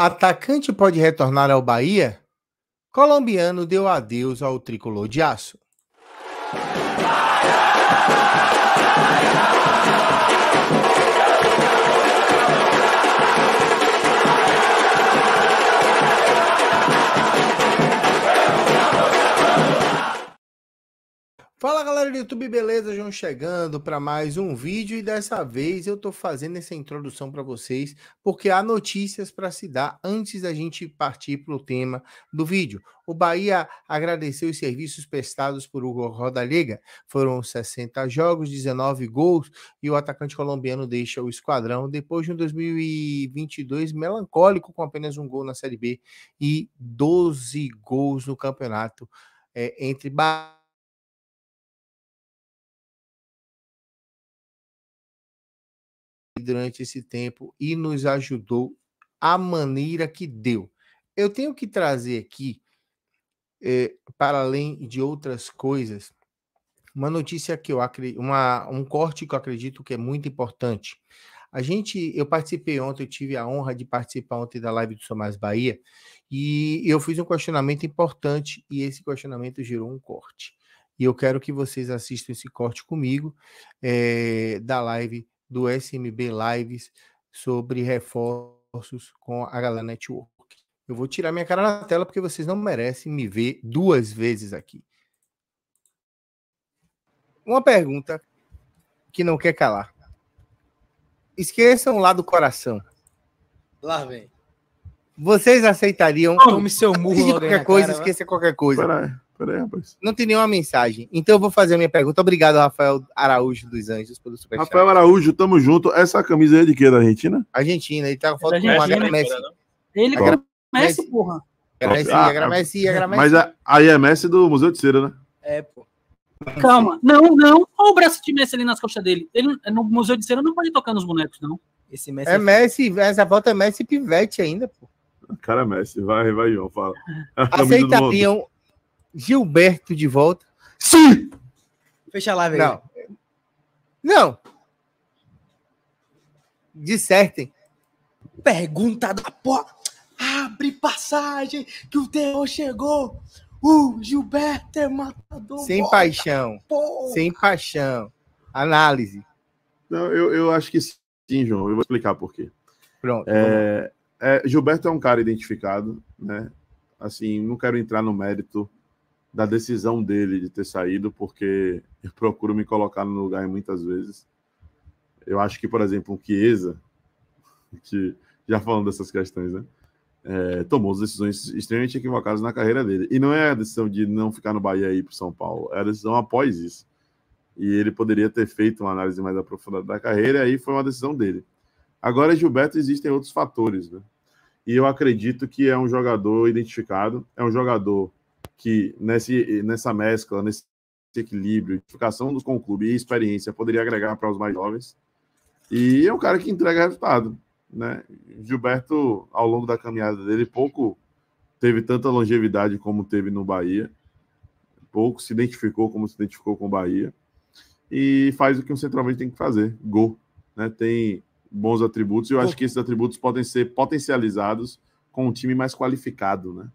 Atacante pode retornar ao Bahia? Colombiano deu adeus ao tricolor de aço. Fala galera do YouTube, beleza? João chegando para mais um vídeo e dessa vez eu tô fazendo essa introdução para vocês porque há notícias para se dar antes da gente partir para o tema do vídeo. O Bahia agradeceu os serviços prestados por Hugo Rodallega. Foram 60 jogos, 19 gols e o atacante colombiano deixa o esquadrão depois de um 2022 melancólico com apenas um gol na Série B e 12 gols no campeonato é, entre Bahia durante esse tempo e nos ajudou a maneira que deu. Eu tenho que trazer aqui, eh, para além de outras coisas, uma notícia que eu acredito, uma, um corte que eu acredito que é muito importante. A gente, eu participei ontem, eu tive a honra de participar ontem da live do Somás Bahia, e eu fiz um questionamento importante, e esse questionamento gerou um corte. E eu quero que vocês assistam esse corte comigo é, da live do SMB Lives sobre reforços com a Galera Network. Eu vou tirar minha cara na tela porque vocês não merecem me ver duas vezes aqui. Uma pergunta que não quer calar. Esqueçam lá do coração. Lá vem. Vocês aceitariam. Tome seu murro. Qualquer coisa, cara, esqueça qualquer coisa. Peraí, rapaz. Não tem nenhuma mensagem. Então eu vou fazer a minha pergunta. Obrigado, Rafael Araújo dos Anjos, pelo superchat. Rafael Araújo, tamo junto. Essa camisa é de quê? Da Argentina? Argentina. Ele tá com é foto é com Messi. Né? Ele com Messi, porra. Messi, ah, é. Mas a, aí é Messi do Museu de Cera, né? É, pô. Calma. Não, não. Olha o braço de Messi ali nas costas dele. Ele, é, no Museu de Cera não pode tocar nos bonecos, não. Esse Messi é, é Messi. Essa foto é Messi pivete ainda, pô. Cara, Messi, vai, vai, João, fala. Aceitariam, Gilberto de volta. Sim! Fecha lá, velho. Não. Não. Dissertem. Pergunta da porra. Abre passagem que o terror chegou. O Gilberto é matador. Sem paixão. Porra. Sem paixão. Análise. Não, eu, eu acho que sim, João. Eu vou explicar por quê. Pronto. É, é, Gilberto é um cara identificado, né? Assim, não quero entrar no mérito da decisão dele de ter saído, porque eu procuro me colocar no lugar muitas vezes. Eu acho que, por exemplo, o Chiesa, que já falando dessas questões, né? É, tomou decisões extremamente equivocadas na carreira dele. E não é a decisão de não ficar no Bahia e ir para São Paulo, é a decisão após isso. E ele poderia ter feito uma análise mais aprofundada da carreira, e aí foi uma decisão dele. Agora, Gilberto, existem outros fatores, né? E eu acredito que é um jogador identificado, é um jogador que nesse, nessa mescla, nesse equilíbrio, identificação do com clube e experiência poderia agregar para os mais jovens. E é um cara que entrega resultado. Né? Gilberto, ao longo da caminhada dele, pouco teve tanta longevidade como teve no Bahia, pouco se identificou como se identificou com o Bahia, e faz o que um centralmente tem que fazer: gol. Né? Tem bons atributos, e eu acho que esses atributos podem ser potencializados com um time mais qualificado, né?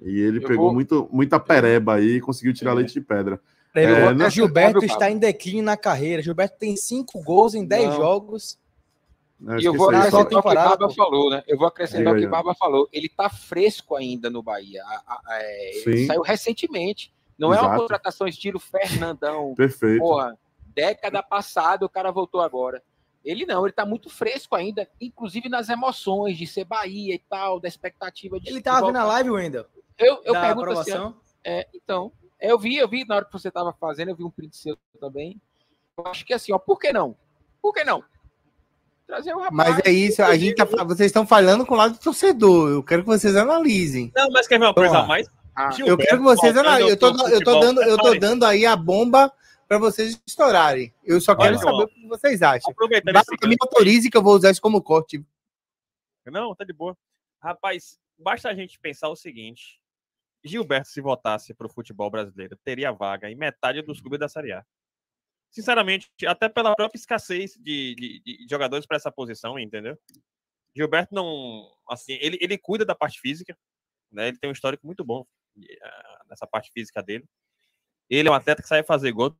E ele eu pegou vou... muito, muita pereba aí e conseguiu tirar é. leite de pedra. É, é não... É Gilberto está em declínio na carreira. Gilberto tem cinco gols em dez não. jogos. Não, eu, eu vou acrescentar o que Barba falou, né? Eu vou acrescentar o que Barba falou. Ele está fresco ainda no Bahia. É, ele saiu recentemente. Não Exato. é uma contratação estilo Fernandão. Perfeito. Porra, década passada o cara voltou agora. Ele não, ele tá muito fresco ainda, inclusive nas emoções de ser Bahia e tal, da expectativa de. Ele tava voltar. na live, Wendel. Eu, eu da pergunto assim, aprovação. Assim, é, então, é, eu vi, eu vi na hora que você estava fazendo, eu vi um print seu também. Eu acho que assim, ó, por que não? Por que não? Trazer um rapaz. Mas é isso, a gente tá, vocês estão falando com o lado do torcedor. Eu quero que vocês analisem. Não, mas quer ver uma coisa mais? Ah, eu quero que vocês analisem. É eu tô, eu tô, dando, eu tô tá dando aí a bomba para vocês estourarem. Eu só quero Olha, saber ó. o que vocês acham. Basta que me autorize que eu vou usar isso como corte. Não, tá de boa. Rapaz, basta a gente pensar o seguinte: Gilberto, se votasse para o futebol brasileiro, teria vaga em metade dos clubes da Série A. Sinceramente, até pela própria escassez de, de, de jogadores para essa posição, entendeu? Gilberto não. Assim, ele, ele cuida da parte física, né? Ele tem um histórico muito bom eh, nessa parte física dele. Ele é um atleta que sai fazer gol, não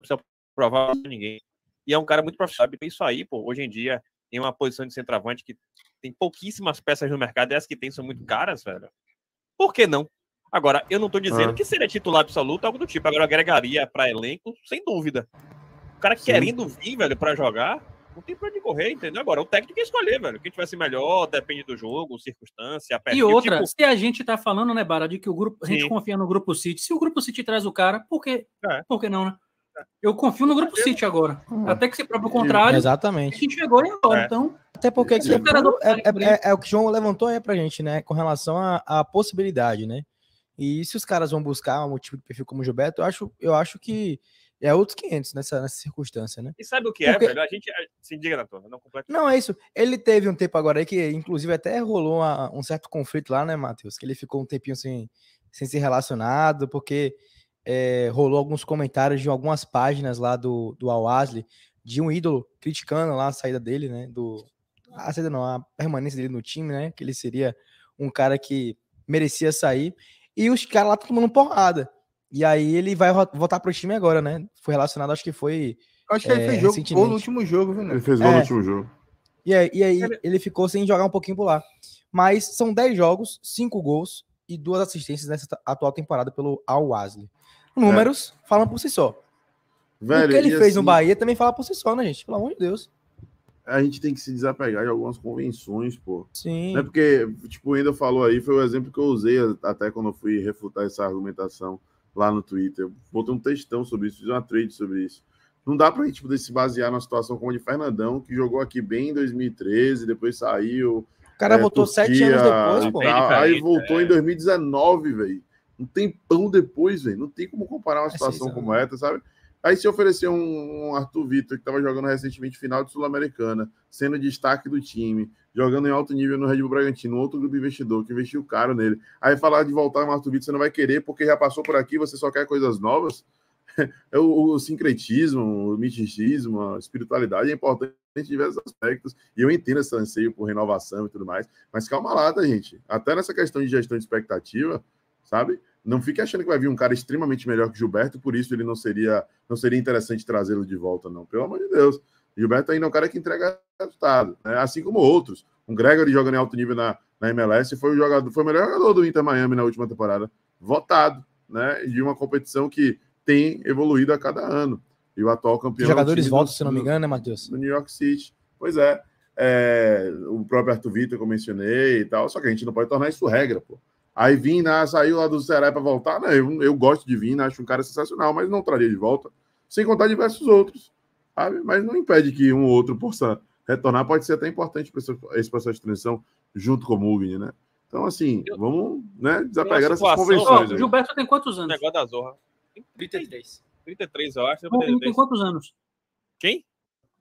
precisa provar pra ninguém. E é um cara muito profissional. Isso aí, pô, hoje em dia, em uma posição de centroavante que tem pouquíssimas peças no mercado, e as que tem são muito caras, velho. Por que não? Agora, eu não estou dizendo ah. que seria titular absoluto, algo do tipo. Agora, agregaria para elenco, sem dúvida. O cara Sim. querendo vir, velho, para jogar, não tem pra onde correr, entendeu? Agora, o técnico que escolher, velho. Quem tivesse assim melhor, depende do jogo, circunstância, a E outra, tipo... se a gente tá falando, né, Bara, de que o grupo, a gente Sim. confia no grupo City. Se o grupo City traz o cara, por quê? É. Por que não, né? Eu confio no grupo City agora. Hum. Até que se prova o contrário. Exatamente. A gente chegou e agora, é. então. Até porque é, é, tá é, o que o João levantou aí pra gente, né? Com relação à possibilidade, né? E se os caras vão buscar um tipo de perfil como o Gilberto, eu acho, eu acho que é outros 500 nessa, nessa circunstância, né? E sabe o que é, Porque... é, velho? A gente se indica na torre, não completa. Não, é isso. Ele teve um tempo agora aí que, inclusive, até rolou uma, um certo conflito lá, né, Matheus? Que ele ficou um tempinho sem, sem ser relacionado, porque é, rolou alguns comentários de algumas páginas lá do, do Al-Asli, de um ídolo criticando lá a saída dele, né? Do, a saída não, a permanência dele no time, né? Que ele seria um cara que merecia sair. E os caras lá estão tomando porrada. E aí ele vai voltar pro time agora, né? Foi relacionado, acho que foi. Acho que é, ele fez jogo, gol no último jogo, viu, né? Ele fez gol é. no último jogo. E aí, e aí ele ficou sem jogar um pouquinho por lá. Mas são 10 jogos, 5 gols e duas assistências nessa atual temporada pelo Al Wasley. Números é. falam por si só. Velho, o que ele fez assim... no Bahia também fala por si só, né, gente? Pelo amor de Deus a gente tem que se desapegar de algumas convenções, pô. Sim. Não é porque, tipo, ainda falou aí, foi o exemplo que eu usei até quando eu fui refutar essa argumentação lá no Twitter. botei um textão sobre isso, fiz uma trade sobre isso. Não dá pra gente poder tipo, se basear na situação como a de Fernandão, que jogou aqui bem em 2013, depois saiu. O cara é, voltou Turquia, sete anos depois, pô. aí voltou é. em 2019, velho. Um tempão depois, velho. Não tem como comparar uma é, situação é, como essa, sabe? Aí se ofereceu um, um Arthur Vitor, que estava jogando recentemente final de Sul-Americana, sendo destaque do time, jogando em alto nível no Red Bull Bragantino, outro grupo investidor que investiu caro nele. Aí falar de voltar no Arthur Vitor, você não vai querer, porque já passou por aqui, você só quer coisas novas. É o, o, sincretismo, o misticismo, a espiritualidade é importante em diversos aspectos, e eu entendo esse anseio por renovação e tudo mais, mas calma lá, tá, gente? Até nessa questão de gestão de expectativa, sabe? Não fique achando que vai vir um cara extremamente melhor que Gilberto, por isso ele não seria, não seria interessante trazê-lo de volta, não. Pelo amor de Deus. Gilberto ainda é um cara que entrega resultado, né? assim como outros. Um Gregory jogando em alto nível na, na MLS foi o jogador, foi o melhor jogador do Inter Miami na última temporada, votado, né? De uma competição que tem evoluído a cada ano. E o atual campeão. É Os jogadores voltam, se não me engano, né, Matheus? No New York City. Pois é. É, o próprio Arthur Vitor que eu mencionei e tal, só que a gente não pode tornar isso regra, pô. Aí Vina né, saiu lá do Ceará para voltar. Não, né, eu, eu gosto de Vina, né, acho um cara sensacional, mas não traria de volta. Sem contar diversos outros. Sabe? Mas não impede que um ou outro possa retornar. Pode ser até importante para esse processo de transição junto com o Mugni, né? Então, assim, eu, vamos né, desapegar essas convenções. Oh, Gilberto tem quantos anos? negócio da Zorra. 33. 33, eu acho. Mugni tem quantos anos? Quem?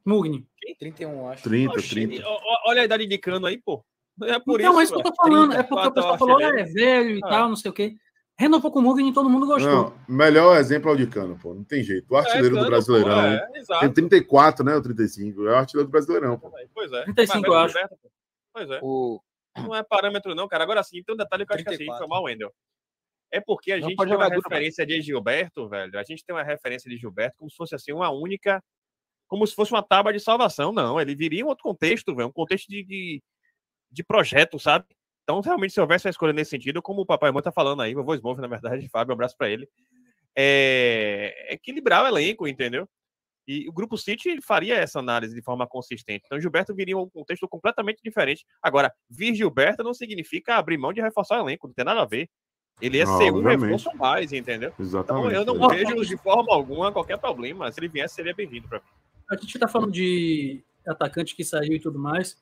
Mugni. Quem? 31, eu acho. 30, Oxi, 30. Olha a idade indicando aí, pô. É por então, isso. É que eu tô falando. É porque o pessoal falou, ah, é velho e é. tal, não sei o quê. Renovou com o Mugni e todo mundo gostou. Não, melhor exemplo é o de Cano, pô. Não tem jeito. O é, artilheiro é, do Brasileirão. Pô, é, exato. tem 34, né? O 35. É o artilheiro do Brasileirão, pô. Pois é. 35, eu acho. pois é. O... Não é parâmetro, não, cara. Agora sim, tem um detalhe que eu acho que assim, foi mal, Wendel. É porque a não gente tem uma referência de Gilberto, velho. A gente tem uma referência de Gilberto como se fosse assim uma única como se fosse uma tábua de salvação, não. Ele viria em outro contexto, velho, um contexto de, de, de projeto, sabe? Então, realmente, se houvesse uma escolha nesse sentido, como o Papai e Mãe tá falando aí, vovô Smolf, na verdade, Fábio, um abraço para ele, é, é equilibrar o elenco, entendeu? E o Grupo City faria essa análise de forma consistente. Então, Gilberto viria um contexto completamente diferente. Agora, vir Gilberto não significa abrir mão de reforçar o elenco, não tem nada a ver. Ele ia é segundo ser um reforço mais, entendeu? Então, Exatamente. Então, eu não é. vejo de forma alguma qualquer problema. Se ele viesse, seria bem-vindo para mim. A gente está falando de atacante que saiu e tudo mais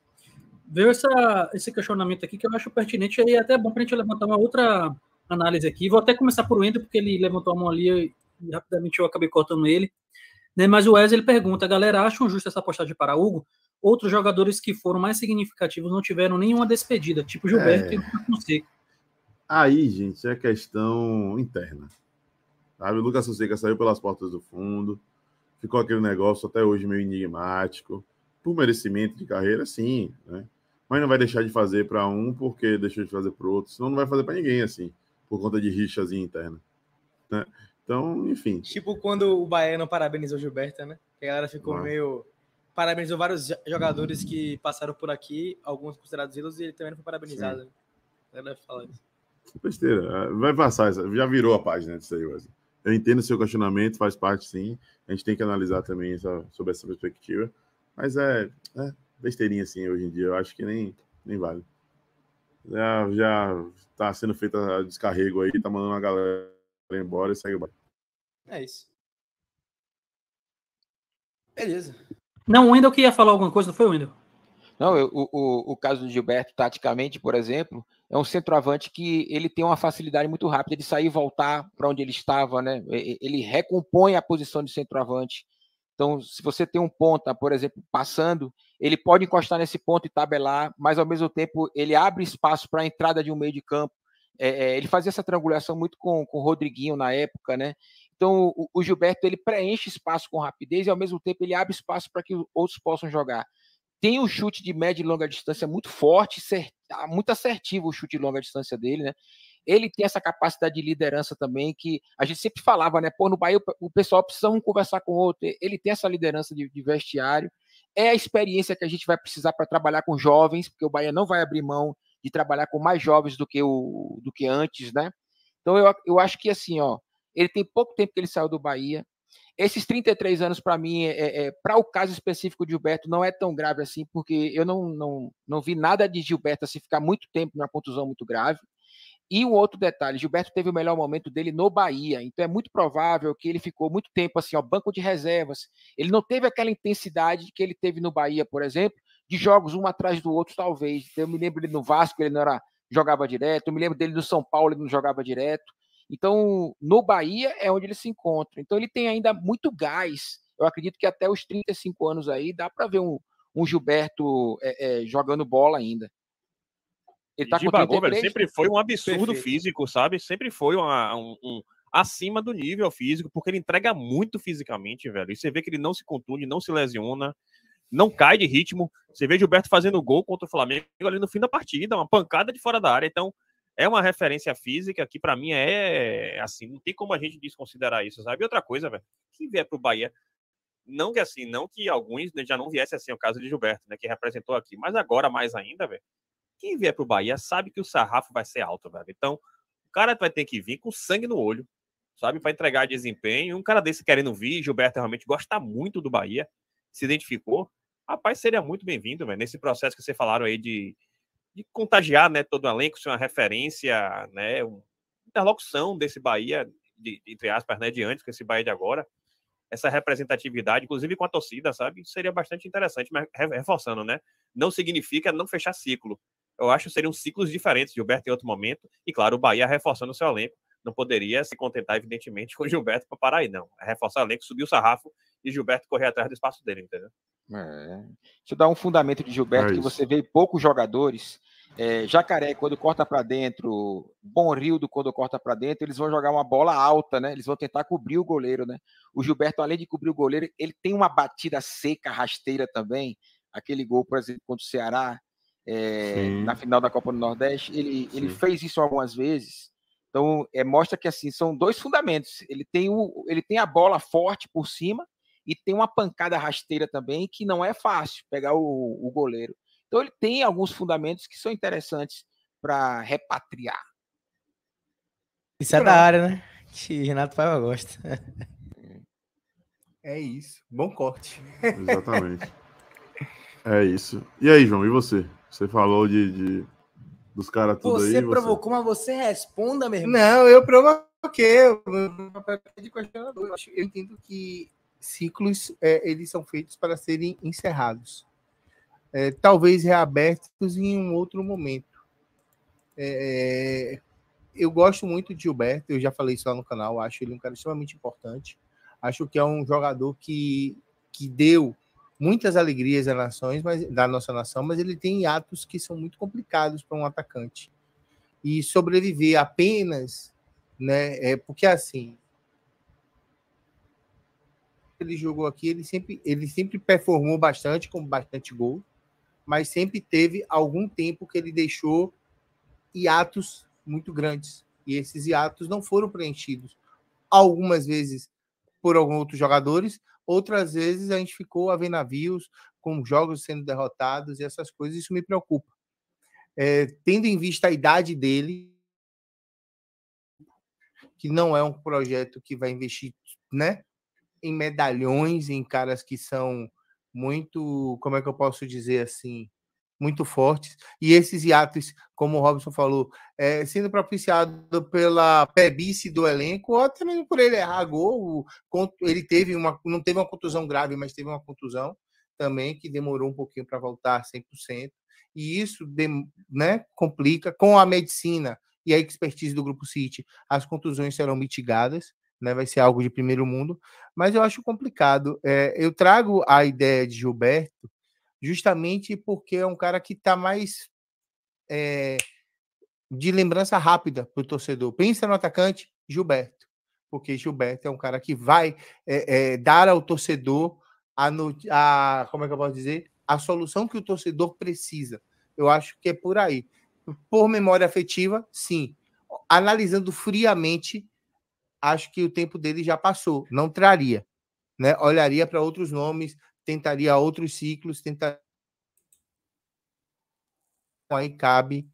veio essa, esse questionamento aqui que eu acho pertinente e até bom para a gente levantar uma outra análise aqui. Vou até começar por Wendel, porque ele levantou a mão ali e rapidamente eu acabei cortando ele. Né? Mas o Wesley ele pergunta, galera, acham justa essa postagem para Hugo? Outros jogadores que foram mais significativos não tiveram nenhuma despedida, tipo é. Gilberto é... e Fonseca. Aí, gente, é questão interna. Sabe? O Lucas Fonseca saiu pelas portas do fundo, ficou aquele negócio até hoje meio enigmático. Por merecimento de carreira, sim, né? mas não vai deixar de fazer para um porque deixou de fazer para outro, senão não vai fazer para ninguém assim, por conta de rixazinha interna. Né? Então, enfim. Tipo quando o Bahia não parabenizou o Gilberto, né? A galera ficou ah. meio. Parabenizou vários jogadores que passaram por aqui, alguns considerados ídolos, e ele também não foi parabenizado. Né? A galera fala isso. Besteira. Vai passar, já virou a página disso aí, Wesley. Eu entendo o seu questionamento, faz parte sim. A gente tem que analisar também essa, sobre essa perspectiva. Mas é, é besteirinha assim hoje em dia. Eu acho que nem, nem vale. Já, já tá sendo feito a descarrego aí, tá mandando a galera embora e segue o bairro. É isso. Beleza. Não, o Wendel que ia falar alguma coisa, não foi o Wendel? Não, eu, o, o, caso do Gilberto, taticamente, por exemplo, é um centroavante que ele tem uma facilidade muito rápida de sair e voltar para onde ele estava, né? Ele recompõe a posição de centroavante então, se você tem um ponta, por exemplo, passando, ele pode encostar nesse ponto e tabelar, mas ao mesmo tempo ele abre espaço para a entrada de um meio de campo. É, é, ele fazia essa triangulação muito com, com o Rodriguinho na época, né? Então, o, o Gilberto ele preenche espaço com rapidez e ao mesmo tempo ele abre espaço para que outros possam jogar. Tem um chute de média e longa distância muito forte, cert, muito assertivo o chute de longa distância dele, né? ele tem essa capacidade de liderança também que a gente sempre falava, né? Pô, no Bahia o pessoal precisa um conversar com o outro. Ele tem essa liderança de, de vestiário. É a experiência que a gente vai precisar para trabalhar com jovens, porque o Bahia não vai abrir mão de trabalhar com mais jovens do que, o, do que antes, né? Então eu, eu acho que assim, ó, ele tem pouco tempo que ele saiu do Bahia. Esses 33 anos, para mim, é, é, é para o caso específico de Gilberto, não é tão grave assim, porque eu não, não, não vi nada de Gilberto assim ficar muito tempo numa contusão muito grave. E um outro detalhe, Gilberto teve o melhor momento dele no Bahia, então é muito provável que ele ficou muito tempo assim, ó, banco de reservas. Ele não teve aquela intensidade que ele teve no Bahia, por exemplo, de jogos um atrás do outro, talvez. Eu me lembro dele no Vasco, ele não era, jogava direto, eu me lembro dele no São Paulo, ele não jogava direto. Então, no Bahia é onde ele se encontra. Então, ele tem ainda muito gás. Eu acredito que até os 35 anos aí dá para ver um, um Gilberto é, é, jogando bola ainda. Ele tá Diba com 33, Gomes, sempre foi um absurdo perfeito. físico, sabe? Sempre foi uma, um, um, acima do nível físico, porque ele entrega muito fisicamente, velho. E você vê que ele não se contunde, não se lesiona, não cai de ritmo. Você vê Gilberto fazendo gol contra o Flamengo ali no fim da partida, uma pancada de fora da área. Então, é uma referência física que para mim é assim, não tem como a gente desconsiderar isso, sabe? E outra coisa, velho, que vier pro Bahia, não que assim, não que alguns né, já não viesse assim, o caso de Gilberto, né, que representou aqui, mas agora mais ainda, velho, quem vier para o Bahia sabe que o sarrafo vai ser alto, velho. Então, o cara vai ter que vir com sangue no olho, sabe, para entregar desempenho. Um cara desse querendo vir, Gilberto realmente gosta muito do Bahia, se identificou. Rapaz, seria muito bem-vindo, velho, nesse processo que vocês falaram aí de, de contagiar, né, todo o elenco, ser uma referência, né, uma interlocução desse Bahia, de, entre aspas, né, de antes com esse Bahia de agora essa representatividade, inclusive com a torcida, sabe? Seria bastante interessante, mas reforçando, né? Não significa não fechar ciclo eu acho que seriam ciclos diferentes, Gilberto em outro momento, e claro, o Bahia reforçando o seu elenco, não poderia se contentar, evidentemente, com Gilberto para parar aí, não. É reforçar o elenco, subir o sarrafo e Gilberto correr atrás do espaço dele, entendeu? É. Deixa eu dar um fundamento de Gilberto, é que você vê poucos jogadores. É, jacaré, quando corta para dentro, bom rio quando corta para dentro, eles vão jogar uma bola alta, né? Eles vão tentar cobrir o goleiro, né? O Gilberto, além de cobrir o goleiro, ele tem uma batida seca, rasteira também. Aquele gol, por exemplo, contra o Ceará, é, na final da Copa do Nordeste. Ele, ele fez isso algumas vezes. Então, é, mostra que assim são dois fundamentos. Ele tem, o, ele tem a bola forte por cima e tem uma pancada rasteira também, que não é fácil pegar o, o goleiro. Então, ele tem alguns fundamentos que são interessantes para repatriar. Isso é Pronto. da área, né? Que Renato Paiva gosta. É isso. Bom corte. Exatamente. é isso. E aí, João, e você? Você falou de, de dos caras tudo você aí. Provocou, você provocou, mas você responda, meu irmão. Não, eu provoquei. Eu, de questionador. eu entendo que ciclos é, eles são feitos para serem encerrados. É, talvez reabertos em um outro momento. É, é eu gosto muito de Gilberto, eu já falei isso lá no canal, acho ele um cara extremamente importante. Acho que é um jogador que, que deu muitas alegrias da, nações, mas, da nossa nação, mas ele tem atos que são muito complicados para um atacante. E sobreviver apenas, né, é, porque é assim, ele jogou aqui, ele sempre, ele sempre performou bastante, com bastante gol, mas sempre teve algum tempo que ele deixou hiatos muito grandes. E esses hiatos não foram preenchidos. Algumas vezes por alguns outros jogadores, Outras vezes a gente ficou a ver navios com jogos sendo derrotados e essas coisas, isso me preocupa. É, tendo em vista a idade dele, que não é um projeto que vai investir né, em medalhões, em caras que são muito, como é que eu posso dizer assim, muito fortes, e esses hiatos, como o Robson falou, é, sendo propiciado pela pebice do elenco, ou até mesmo por ele errar gol, ele teve uma, não teve uma contusão grave, mas teve uma contusão também, que demorou um pouquinho para voltar 100%, e isso né, complica com a medicina e a expertise do Grupo City, as contusões serão mitigadas, né, vai ser algo de primeiro mundo, mas eu acho complicado. É, eu trago a ideia de Gilberto justamente porque é um cara que está mais é, de lembrança rápida para o torcedor. Pensa no atacante, Gilberto, porque Gilberto é um cara que vai é, é, dar ao torcedor a, a, como é que eu posso dizer, a solução que o torcedor precisa. Eu acho que é por aí. Por memória afetiva, sim. Analisando friamente, acho que o tempo dele já passou. Não traria, né? Olharia para outros nomes, tentaria outros ciclos, tentaria. Aí cabe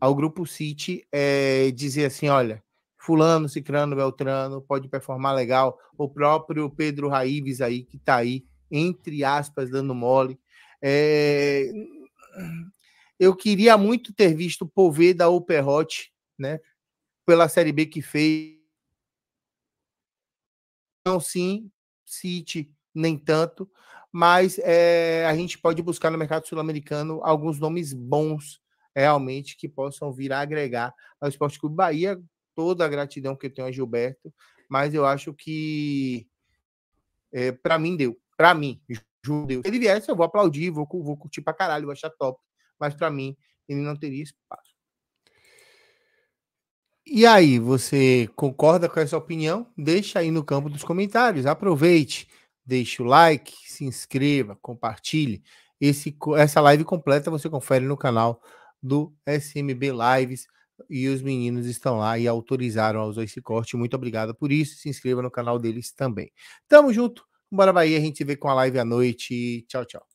ao grupo City é, dizer assim: olha, Fulano, Cicrano, Beltrano pode performar legal, o próprio Pedro Raíves aí, que está aí, entre aspas, dando mole. É... Eu queria muito ter visto Poveda da Perrote, né? Pela Série B que fez. Não, sim, City, nem tanto mas é, a gente pode buscar no mercado sul-americano alguns nomes bons realmente que possam vir a agregar ao Esporte Clube Bahia. Toda a gratidão que eu tenho a Gilberto, mas eu acho que é, eh, para mim deu. Para mim, judeu. Se ele viesse, eu vou aplaudir, vou, vou curtir para caralho, vou achar top. Mas para mim, ele não teria espaço. E aí, você concorda com essa opinião? Deixa aí no campo dos comentários. Aproveite deixe o like, se inscreva, compartilhe. Esse, essa live completa você confere no canal do SMB Lives e os meninos estão lá e autorizaram a usar esse corte. Muito obrigado por isso. Se inscreva no canal deles também. Tamo junto. Bora Bahia, a gente se vê com a live à noite. Tchau, tchau.